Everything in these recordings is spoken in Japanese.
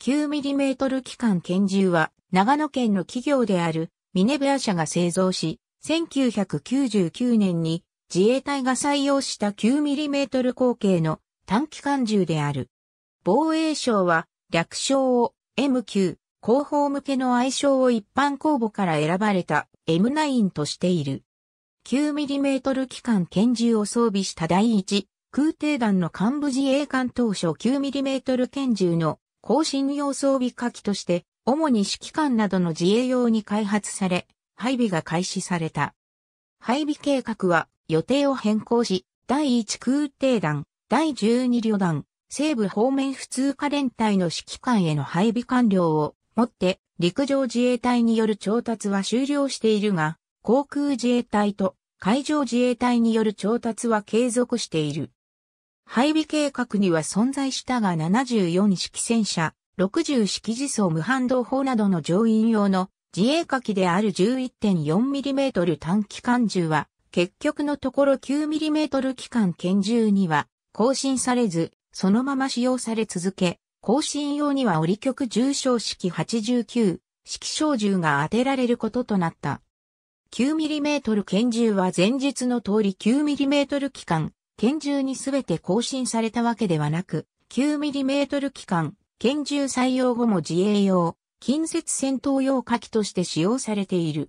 9mm 機関拳銃は長野県の企業であるミネベア社が製造し、1999年に自衛隊が採用した 9mm 口径の短機関銃である。防衛省は略称を M9 広報向けの愛称を一般公募から選ばれた M9 としている。9mm 機関拳銃を装備した第一空挺団の幹部自衛官当初 9mm 拳銃の更新用装備火器として、主に指揮官などの自衛用に開発され、配備が開始された。配備計画は予定を変更し、第1空挺団、第12旅団、西部方面普通科連隊の指揮官への配備完了をもって陸上自衛隊による調達は終了しているが、航空自衛隊と海上自衛隊による調達は継続している。配備計画には存在したが74式戦車、60式自走無反動砲などの乗員用の自衛火器である 11.4mm 短期間銃は、結局のところ 9mm 機関拳銃には更新されず、そのまま使用され続け、更新用には折曲重傷式89、式小銃が当てられることとなった。9mm 拳銃は前日の通り 9mm 機関拳銃にすべて更新されたわけではなく、9mm 機関、拳銃採用後も自衛用、近接戦闘用火器として使用されている。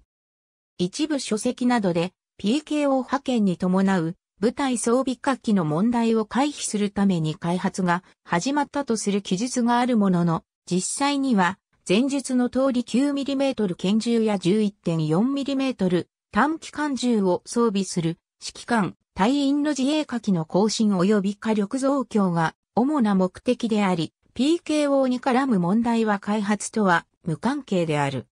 一部書籍などで PKO 派遣に伴う部隊装備火器の問題を回避するために開発が始まったとする記述があるものの、実際には前述の通り 9mm 拳銃や 11.4mm 短期間銃を装備する指揮官、隊員の自衛下器の更新及び火力増強が主な目的であり、PKO に絡む問題は開発とは無関係である。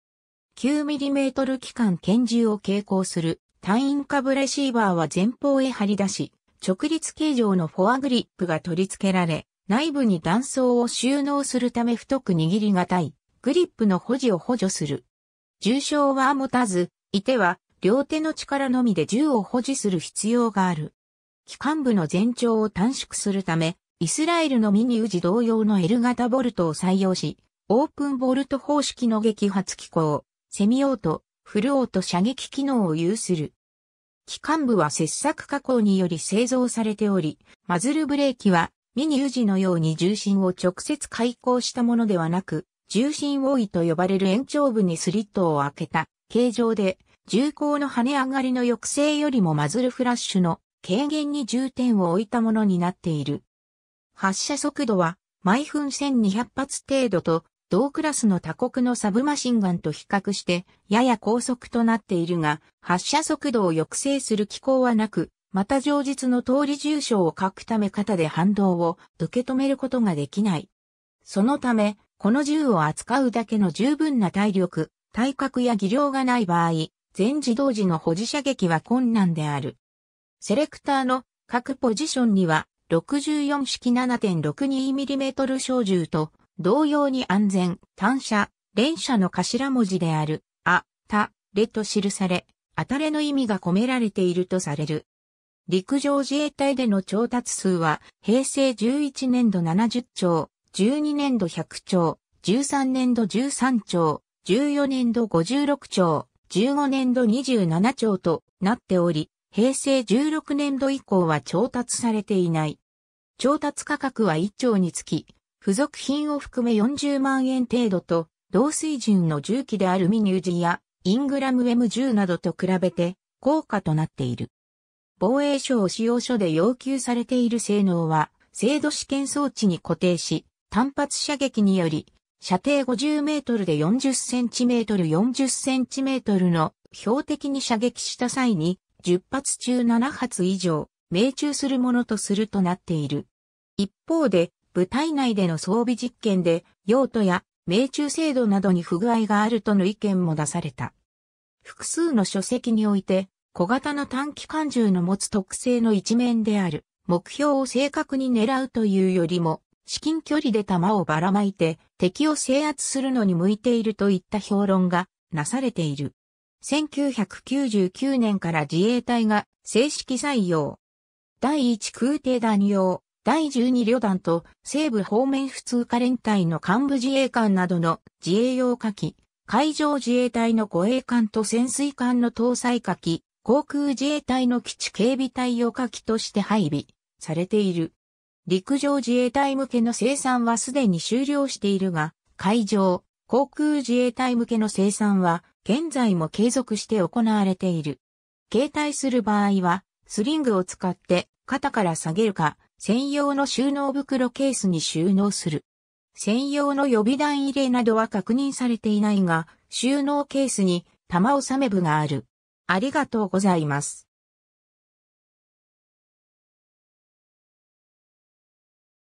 9mm 機関拳銃を携行する隊員株レシーバーは前方へ張り出し、直立形状のフォアグリップが取り付けられ、内部に断層を収納するため太く握りがたい、グリップの保持を補助する。重傷は持たず、いては両手の力のみで銃を保持する必要がある。機関部の全長を短縮するため、イスラエルのミニウジ同様の L 型ボルトを採用し、オープンボルト方式の撃発機構、セミオート、フルオート射撃機能を有する。機関部は切削加工により製造されており、マズルブレーキはミニウジのように重心を直接開口したものではなく、重心多いと呼ばれる延長部にスリットを開けた形状で重厚の跳ね上がりの抑制よりもマズルフラッシュの軽減に重点を置いたものになっている。発射速度は毎分1200発程度と同クラスの他国のサブマシンガンと比較してやや高速となっているが発射速度を抑制する機構はなくまた上述の通り重症を書くため方で反動を受け止めることができない。そのため、この銃を扱うだけの十分な体力、体格や技量がない場合、全自動時の保持射撃は困難である。セレクターの各ポジションには64式 7.62mm 小銃と同様に安全、単射、連射の頭文字である、あ、た、れと記され、当たれの意味が込められているとされる。陸上自衛隊での調達数は、平成11年度70兆、12年度100兆、13年度13兆、14年度56兆、15年度27兆となっており、平成16年度以降は調達されていない。調達価格は1兆につき、付属品を含め40万円程度と、同水準の重機であるミニュージやイングラム M10 などと比べて高価となっている。防衛省使用書で要求されている性能は、精度試験装置に固定し、単発射撃により射程50メートルで40センチメートル40センチメートルの標的に射撃した際に10発中7発以上命中するものとするとなっている。一方で部隊内での装備実験で用途や命中精度などに不具合があるとの意見も出された。複数の書籍において小型の短期間銃の持つ特性の一面である目標を正確に狙うというよりも至近距離で弾をばらまいて敵を制圧するのに向いているといった評論がなされている。1999年から自衛隊が正式採用。第1空挺弾用、第12旅団と西部方面普通科連隊の幹部自衛官などの自衛用火器、海上自衛隊の護衛艦と潜水艦の搭載火器、航空自衛隊の基地警備隊用火器として配備されている。陸上自衛隊向けの生産はすでに終了しているが、海上、航空自衛隊向けの生産は、現在も継続して行われている。携帯する場合は、スリングを使って肩から下げるか、専用の収納袋ケースに収納する。専用の予備弾入れなどは確認されていないが、収納ケースに玉納め部がある。ありがとうございます。